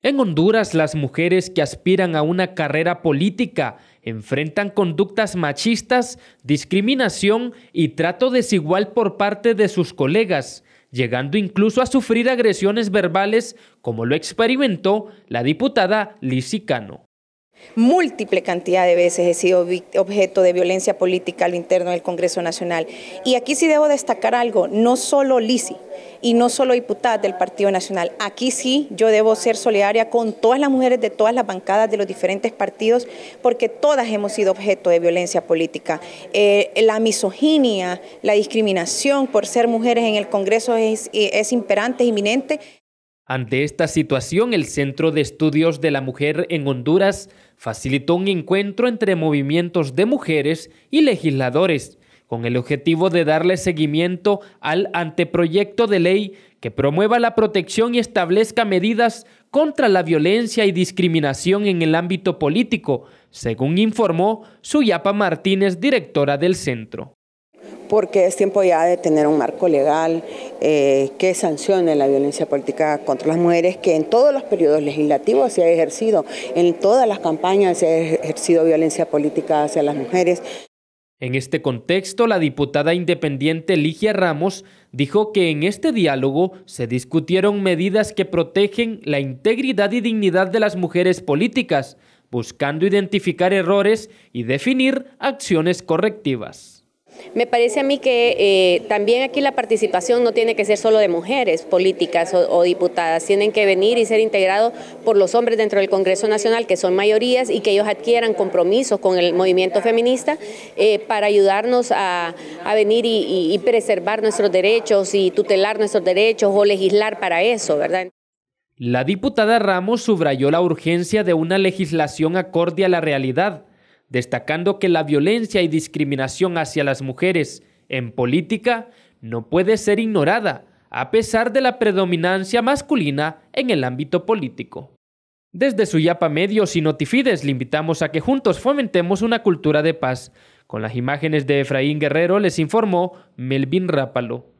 En Honduras, las mujeres que aspiran a una carrera política enfrentan conductas machistas, discriminación y trato desigual por parte de sus colegas, llegando incluso a sufrir agresiones verbales, como lo experimentó la diputada Lizicano. Múltiple cantidad de veces he sido objeto de violencia política al interno del Congreso Nacional. Y aquí sí debo destacar algo, no solo Lisi y no solo diputada del Partido Nacional. Aquí sí yo debo ser solidaria con todas las mujeres de todas las bancadas de los diferentes partidos, porque todas hemos sido objeto de violencia política. Eh, la misoginia, la discriminación por ser mujeres en el Congreso es, es imperante, es inminente. Ante esta situación, el Centro de Estudios de la Mujer en Honduras facilitó un encuentro entre movimientos de mujeres y legisladores, con el objetivo de darle seguimiento al anteproyecto de ley que promueva la protección y establezca medidas contra la violencia y discriminación en el ámbito político, según informó Suyapa Martínez, directora del centro porque es tiempo ya de tener un marco legal eh, que sancione la violencia política contra las mujeres, que en todos los periodos legislativos se ha ejercido, en todas las campañas se ha ejercido violencia política hacia las mujeres. En este contexto, la diputada independiente Ligia Ramos dijo que en este diálogo se discutieron medidas que protegen la integridad y dignidad de las mujeres políticas, buscando identificar errores y definir acciones correctivas. Me parece a mí que eh, también aquí la participación no tiene que ser solo de mujeres políticas o, diputadas, tienen que venir y ser integrados por los hombres dentro del Congreso Nacional, que son mayorías, y que ellos adquieran compromisos con el movimiento feminista eh, para ayudarnos a, venir y, y preservar nuestros derechos y tutelar nuestros derechos o legislar para eso, ¿verdad? La diputada Ramos subrayó la urgencia de una legislación acorde a la realidad destacando que la violencia y discriminación hacia las mujeres en política no puede ser ignorada, a pesar de la predominancia masculina en el ámbito político. Desde yapa Medios y Notifides le invitamos a que juntos fomentemos una cultura de paz. Con las imágenes de Efraín Guerrero les informó Melvin Rápalo.